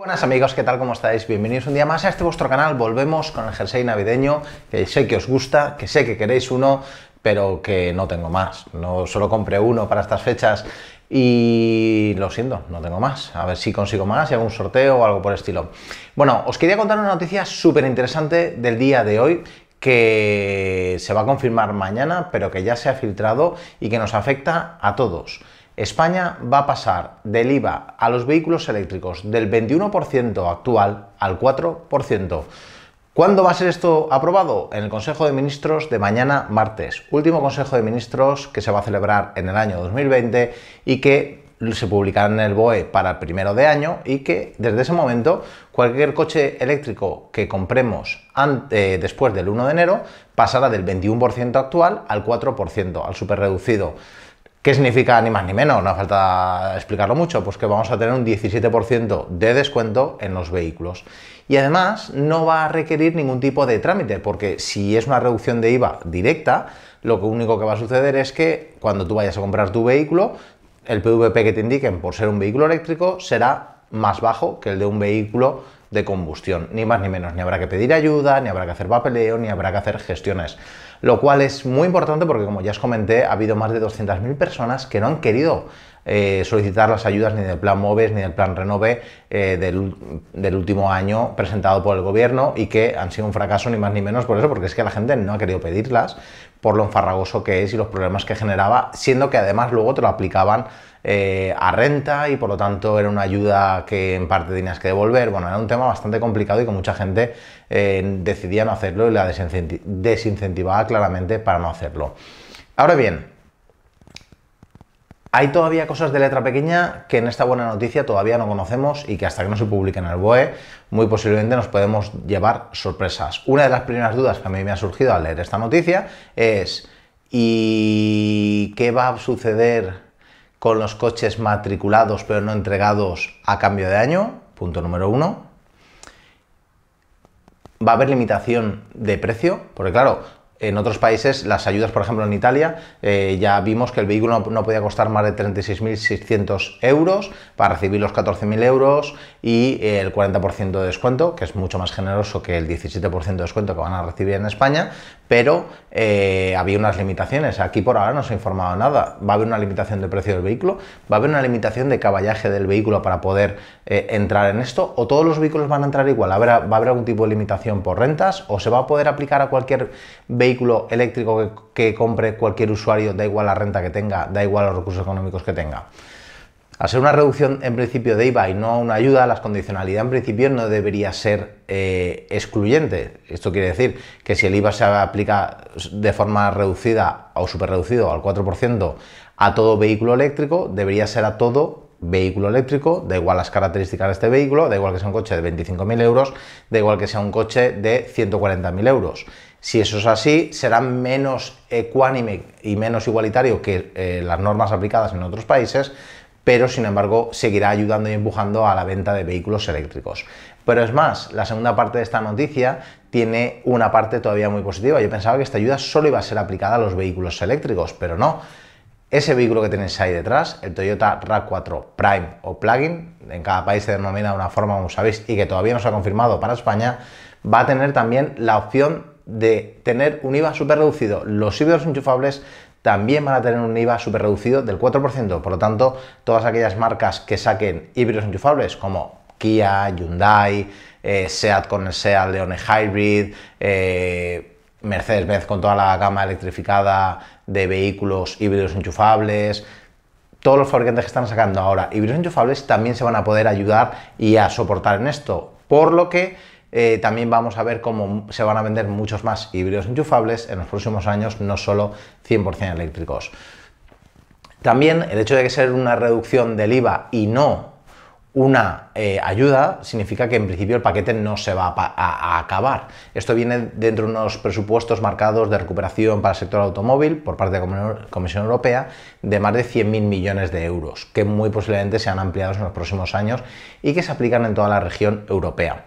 Buenas amigos, ¿qué tal? ¿Cómo estáis? Bienvenidos un día más a este vuestro canal. Volvemos con el jersey navideño, que sé que os gusta, que sé que queréis uno, pero que no tengo más. No solo compré uno para estas fechas y lo siento, no tengo más. A ver si consigo más y hago un sorteo o algo por estilo. Bueno, os quería contar una noticia súper interesante del día de hoy que se va a confirmar mañana, pero que ya se ha filtrado y que nos afecta a todos. España va a pasar del IVA a los vehículos eléctricos del 21% actual al 4%. ¿Cuándo va a ser esto aprobado? En el Consejo de Ministros de mañana martes, último Consejo de Ministros que se va a celebrar en el año 2020 y que se publicará en el BOE para el primero de año y que desde ese momento cualquier coche eléctrico que compremos eh, después del 1 de enero pasará del 21% actual al 4%, al superreducido. ¿Qué significa ni más ni menos? No falta explicarlo mucho, pues que vamos a tener un 17% de descuento en los vehículos. Y además no va a requerir ningún tipo de trámite, porque si es una reducción de IVA directa, lo único que va a suceder es que cuando tú vayas a comprar tu vehículo, el PVP que te indiquen por ser un vehículo eléctrico será más bajo que el de un vehículo de combustión, ni más ni menos, ni habrá que pedir ayuda, ni habrá que hacer papeleo, ni habrá que hacer gestiones. Lo cual es muy importante porque, como ya os comenté, ha habido más de 200.000 personas que no han querido eh, solicitar las ayudas ni del plan MOVES ni del plan RENOVE eh, del, del, último año presentado por el gobierno y que han sido un fracaso ni más ni menos por eso, porque es que la gente no ha querido pedirlas por lo enfarragoso que es y los problemas que generaba, siendo que además luego te lo aplicaban eh, a renta y por lo tanto era una ayuda que en parte tenías que devolver. Bueno, era un tema bastante complicado y que mucha gente eh, decidía no hacerlo y la desincentivaba claramente para no hacerlo. Ahora bien, hay todavía cosas de letra pequeña que en esta buena noticia todavía no conocemos y que hasta que no se publique en el BOE, muy posiblemente nos podemos llevar sorpresas. Una de las primeras dudas que a mí me ha surgido al leer esta noticia es ¿y qué va a suceder con los coches matriculados pero no entregados a cambio de año? Punto número uno. ¿Va a haber limitación de precio? Porque claro, en otros países, las ayudas, por ejemplo, en Italia, eh, ya vimos que el vehículo no, podía costar más de 36.600 euros para recibir los 14.000 euros y eh, el 40% de descuento, que es mucho más generoso que el 17% de descuento que van a recibir en España, pero eh, había unas limitaciones. Aquí por ahora no se ha informado nada. Va a haber una limitación de precio del vehículo, va a haber una limitación de caballaje del vehículo para poder eh, entrar en esto, o todos los vehículos van a entrar igual. ¿Habrá, va a haber algún tipo de limitación por rentas, o se va a poder aplicar a cualquier vehículo eléctrico que, que compre cualquier usuario, da igual la renta que tenga, da igual los recursos económicos que tenga. Al ser una reducción en principio de IVA y no una ayuda, la condicionalidad en principio no debería ser eh, excluyente. Esto quiere decir que si el IVA se aplica de forma reducida o reducido al 4% a todo vehículo eléctrico, debería ser a todo vehículo eléctrico, da igual las características de este vehículo, da igual que sea un coche de 25.000 euros, da igual que sea un coche de 140.000 euros. Si eso es así, será menos ecuánime y menos igualitario que eh, las normas aplicadas en otros países, pero sin embargo seguirá ayudando y empujando a la venta de vehículos eléctricos. Pero es más, la segunda parte de esta noticia tiene una parte todavía muy positiva. Yo pensaba que esta ayuda solo iba a ser aplicada a los vehículos eléctricos, pero no. Ese vehículo que tenéis ahí detrás, el Toyota RAV4 Prime o Plug-in, en cada país se denomina de una forma, como sabéis, y que todavía no se ha confirmado para España, va a tener también la opción de tener un IVA súper reducido. Los híbridos enchufables también van a tener un IVA súper reducido del 4%. Por lo tanto, todas aquellas marcas que saquen híbridos enchufables como Kia, Hyundai, eh, SEAT con el SEAT Leone Hybrid, eh, Mercedes-Benz con toda la gama electrificada de vehículos híbridos enchufables, todos los fabricantes que están sacando ahora híbridos enchufables también se van a poder ayudar y a soportar en esto. Por lo que eh, también vamos a ver cómo se van a vender muchos más híbridos enchufables en los próximos años, no solo 100% eléctricos. También el hecho de que sea una reducción del IVA y no una eh, ayuda significa que en principio el paquete no se va a, a, acabar. Esto viene dentro de unos presupuestos marcados de recuperación para el sector automóvil por parte de la Comisión Europea de más de 100.000 millones de euros, que muy posiblemente sean ampliados en los próximos años y que se aplican en toda la región europea.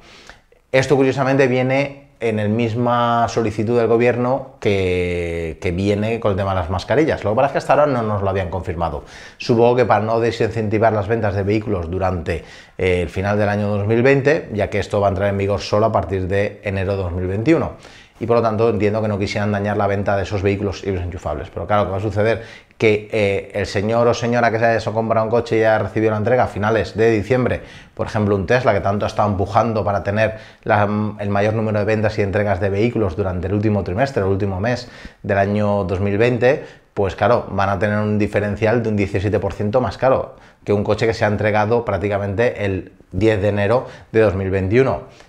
Esto curiosamente viene en la misma solicitud del gobierno que, viene con el tema de las mascarillas. Lo que pasa es que hasta ahora no nos lo habían confirmado. Supongo que para no desincentivar las ventas de vehículos durante eh, el final del año 2020, ya que esto va a entrar en vigor solo a partir de enero de 2021 y por lo tanto entiendo que no quisieran dañar la venta de esos vehículos híbridos enchufables. Pero claro, que va a suceder? que eh, el señor o señora que se ha comprado un coche y ha recibido la entrega a finales de diciembre, por ejemplo un Tesla que tanto ha estado empujando para tener el mayor número de ventas y entregas de vehículos durante el último trimestre, el último mes del año 2020, pues claro, van a tener un diferencial de un 17% más caro que un coche que se ha entregado prácticamente el 10 de enero de 2021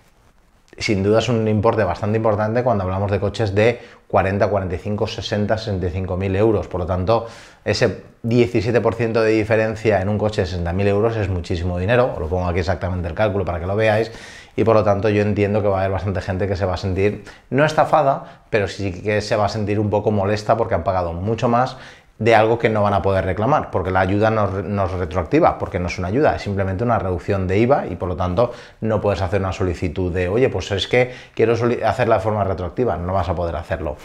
sin duda es un importe bastante importante cuando hablamos de coches de 40, 45, 60, 65 mil euros. Por lo tanto, ese 17% de diferencia en un coche de 60 mil euros es muchísimo dinero. Os lo pongo aquí exactamente el cálculo para que lo veáis. Y por lo tanto, yo entiendo que va a haber bastante gente que se va a sentir no estafada, pero sí que se va a sentir un poco molesta porque han pagado mucho más de algo que no van a poder reclamar, porque la ayuda no, es retroactiva, porque no es una ayuda, es simplemente una reducción de IVA y por lo tanto no puedes hacer una solicitud de, oye, pues es que quiero hacerla de forma retroactiva, no vas a poder hacerlo.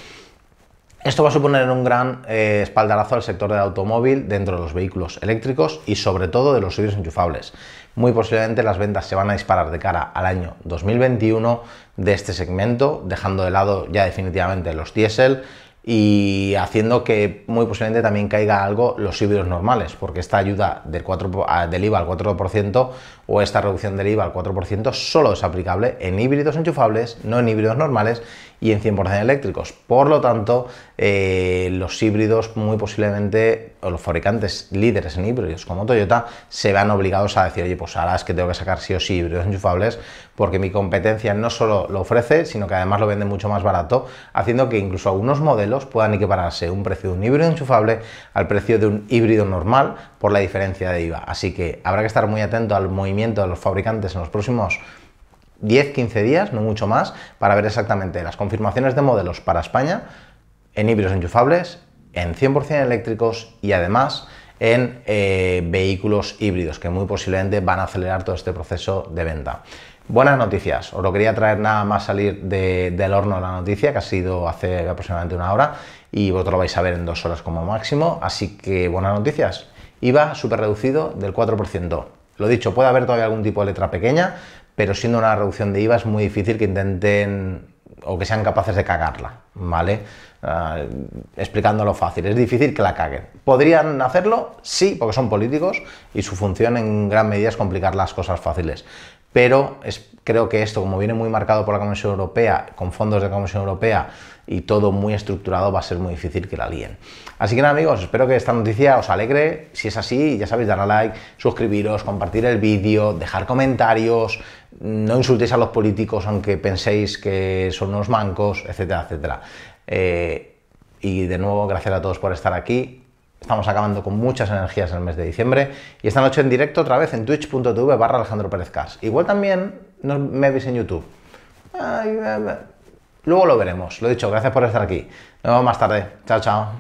Esto va a suponer un gran eh, espaldarazo al sector del automóvil dentro de los vehículos eléctricos y sobre todo de los híbridos enchufables. Muy posiblemente las ventas se van a disparar de cara al año 2021 de este segmento, dejando de lado ya definitivamente los diésel, y haciendo que muy posiblemente también caiga algo los híbridos normales, porque esta ayuda del, del IVA al 4% o esta reducción del IVA al 4% solo es aplicable en híbridos enchufables, no en híbridos normales y en 100% eléctricos. Por lo tanto, eh, los híbridos muy posiblemente, o los fabricantes líderes en híbridos como Toyota, se van obligados a decir, oye, pues ahora es que tengo que sacar sí o sí híbridos enchufables porque mi competencia no solo lo ofrece, sino que además lo vende mucho más barato, haciendo que incluso algunos modelos puedan equipararse un precio de un híbrido enchufable al precio de un híbrido normal por la diferencia de IVA. Así que habrá que estar muy atento al movimiento de los fabricantes en los próximos 10-15 días, no mucho más, para ver exactamente las confirmaciones de modelos para España en híbridos enchufables, en 100% eléctricos y además en eh, vehículos híbridos que muy posiblemente van a acelerar todo este proceso de venta. Buenas noticias, os lo quería traer nada más salir del horno de la noticia, que ha sido hace aproximadamente una hora y vosotros lo vais a ver en dos horas como máximo, así que buenas noticias. IVA súper reducido del 4%. Lo dicho, puede haber todavía algún tipo de letra pequeña, pero siendo una reducción de IVA es muy difícil que intenten o que sean capaces de cagarla, ¿vale? Explicando ah, explicándolo fácil, es difícil que la caguen. ¿Podrían hacerlo? Sí, porque son políticos y su función en gran medida es complicar las cosas fáciles. Pero creo que esto, como viene muy marcado por la Comisión Europea, con fondos de la Comisión Europea y todo muy estructurado va a ser muy difícil que la líen. Así que nada amigos, espero que esta noticia os alegre. Si es así, ya sabéis, dar a like, suscribiros, compartir el vídeo, dejar comentarios, no insultéis a los políticos aunque penséis que son unos mancos, etcétera, etcétera. Eh, y de nuevo, gracias a todos por estar aquí. Estamos acabando con muchas energías el mes de diciembre. Y esta noche en directo otra vez en twitch.tv barra Alejandro Pérez Igual también me veis en YouTube. Luego lo veremos. Lo dicho, gracias por estar aquí. Nos vemos más tarde. Chao, chao.